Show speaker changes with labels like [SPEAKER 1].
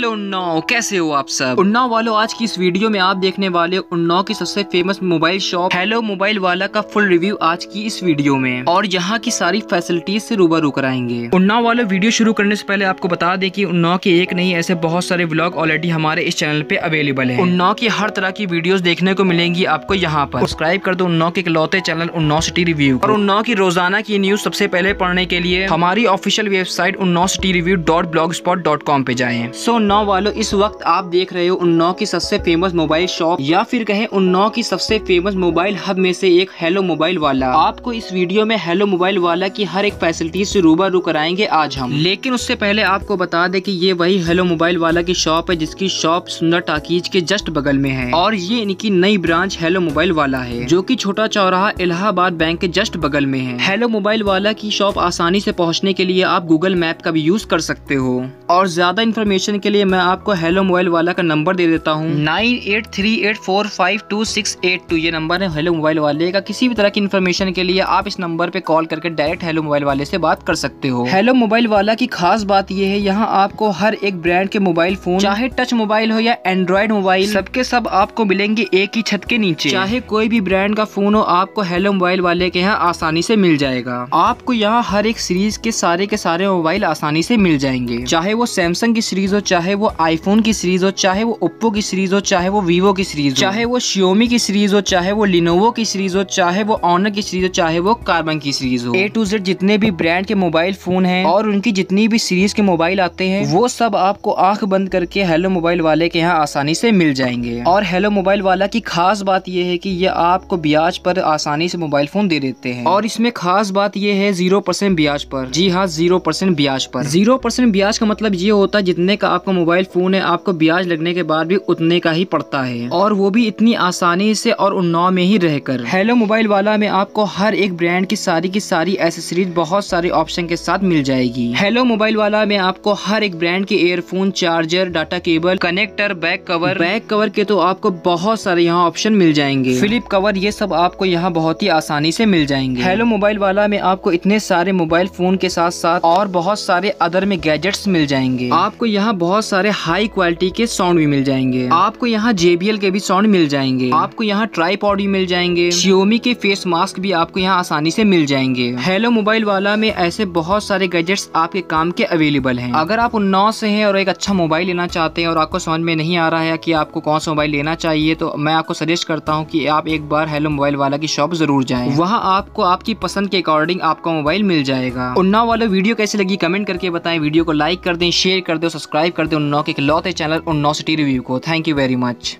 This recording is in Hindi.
[SPEAKER 1] हेलो उन्नाव कैसे हो आप सब उन्नाव वालों आज की इस वीडियो में आप देखने वाले उन्नाव की सबसे famous mobile shop hello mobile वाला का फुल रिव्यू आज की इस वीडियो में और यहाँ की सारी फैसिलिटीज से रूबरू कराएंगे उन्नाव वालों वीडियो शुरू करने से पहले आपको बता दें कि उन्नाव के एक नहीं ऐसे बहुत सारे ब्लॉग ऑलरेडी हमारे इस चैनल पे अवेलेबल है उन्नाव की हर तरह की वीडियो देखने को मिलेंगी आपको यहाँ पर सब्सक्राइब कर दो उन्नाव के लौते चैनल उन्नाव सिटी रिव्यू और उन्नाव की रोजाना की न्यूज सबसे पहले पढ़ने के लिए हमारी official website Unnao city review dot blogspot dot com पे जाए सो उन्नाव वालों इस वक्त आप देख रहे हो उन्नाव की सबसे फेमस मोबाइल शॉप या फिर कहें उन्नाव की सबसे फेमस मोबाइल हब में से एक हेलो मोबाइल वाला आपको इस वीडियो में हेलो मोबाइल वाला की हर एक फैसिलिटी से रूबरू कराएंगे आज हम लेकिन उससे पहले आपको बता दें कि ये वही हेलो मोबाइल वाला की शॉप है जिसकी शॉप सुंदर टाकीज के जस्ट बगल में है और ये इनकी नई ब्रांच हेलो मोबाइल वाला है जो की छोटा चौराहा इलाहाबाद बैंक के जस्ट बगल में है हेलो मोबाइल वाला की शॉप आसानी से पहुँचने के लिए आप गूगल मैप का भी यूज कर सकते हो और ज्यादा इन्फॉर्मेशन के लिए मैं आपको हेलो मोबाइल वाला का नंबर दे देता हूँ nine eight three eight four five two six eight two ये नंबर है हेलो मोबाइल वाले का किसी भी तरह की इन्फॉर्मेशन के लिए आप इस नंबर पे कॉल करके डायरेक्ट हेलो मोबाइल वाले से बात कर सकते हो हेलो मोबाइल वाला की खास बात यह है यहाँ आपको हर एक ब्रांड के मोबाइल फोन चाहे टच मोबाइल हो या एंड्रॉइड मोबाइल सबके सब आपको मिलेंगे एक ही छत के नीचे चाहे कोई भी ब्रांड का फोन हो आपको हेलो मोबाइल वाले के यहाँ आसानी से मिल जाएगा आपको यहाँ हर एक सीरीज के सारे के सारे मोबाइल आसानी से मिल जाएंगे चाहे वो सैमसंग की सीरीज हो चाहे चाहे वो आईफोन की सीरीज हो चाहे वो ओप्पो की सीरीज हो चाहे वो वीवो की सीरीज हो चाहे वो शियोमी की सीरीज हो चाहे वो लिनोवो की सीरीज हो चाहे वो ऑनर की सीरीज हो चाहे वो कार्बन की सीरीज हो ए टू जेड जितने भी ब्रांड के मोबाइल फोन है और उनकी जितनी भी सीरीज के मोबाइल आते हैं वो सब आपको आंख बंद करके हेलो मोबाइल वाले के यहाँ आसानी से मिल जाएंगे और हेलो मोबाइल वाला की खास बात यह है की ये आपको ब्याज पर आसानी से मोबाइल फोन दे देते हैं और इसमें खास बात यह है जीरो परसेंट ब्याज पर जी हाँ जीरो परसेंट ब्याज पर जीरो परसेंट ब्याज का मतलब ये होता है जितने का आपको आपका मोबाइल फोन है आपको ब्याज लगने के बाद भी उतने का ही पड़ता है और वो भी इतनी आसानी से और उन्नाव में ही रहकर हेलो मोबाइल वाला में आपको हर एक ब्रांड की सारी की सारी एसेसरीज बहुत सारे ऑप्शन के साथ मिल जाएगी हेलो मोबाइल वाला में आपको हर एक ब्रांड के earphone charger data cable connector back cover back cover के तो आपको बहुत सारे यहाँ ऑप्शन मिल जाएंगे फ्लिप कवर ये सब आपको यहाँ बहुत ही आसानी से मिल जाएंगे हेलो मोबाइल वाला में आपको इतने सारे मोबाइल फोन के साथ साथ और बहुत सारे अदर में गैजेट्स मिल जाएंगे आपको यहाँ बहुत बहुत सारे हाई क्वालिटी के साउंड भी मिल जाएंगे आपको यहाँ JBL के भी साउंड मिल जाएंगे आपको यहाँ ट्राईपॉड भी मिल जाएंगे शियोमी के फेस मास्क भी आपको यहाँ आसानी से मिल जाएंगे हेलो मोबाइल वाला में ऐसे बहुत सारे गैजेट्स आपके काम के अवेलेबल हैं अगर आप उन्नाव से हैं और एक अच्छा मोबाइल लेना चाहते हैं और आपको समझ में नहीं आ रहा है कि आपको कौन सा मोबाइल लेना चाहिए तो मैं आपको सजेस्ट करता हूँ कि आप एक बार हेलो मोबाइल वाला की शॉप जरूर जाए वहाँ आपको आपकी पसंद के अकॉर्डिंग आपका मोबाइल मिल जाएगा उन्नाव वाला वीडियो कैसे लगी कमेंट करके बताएं वीडियो को लाइक कर दें शेयर कर दे सब्सक्राइब कर करते हैं नौ के इकलौते चैनल नौ सिटी रिव्यू को थैंक यू वेरी मच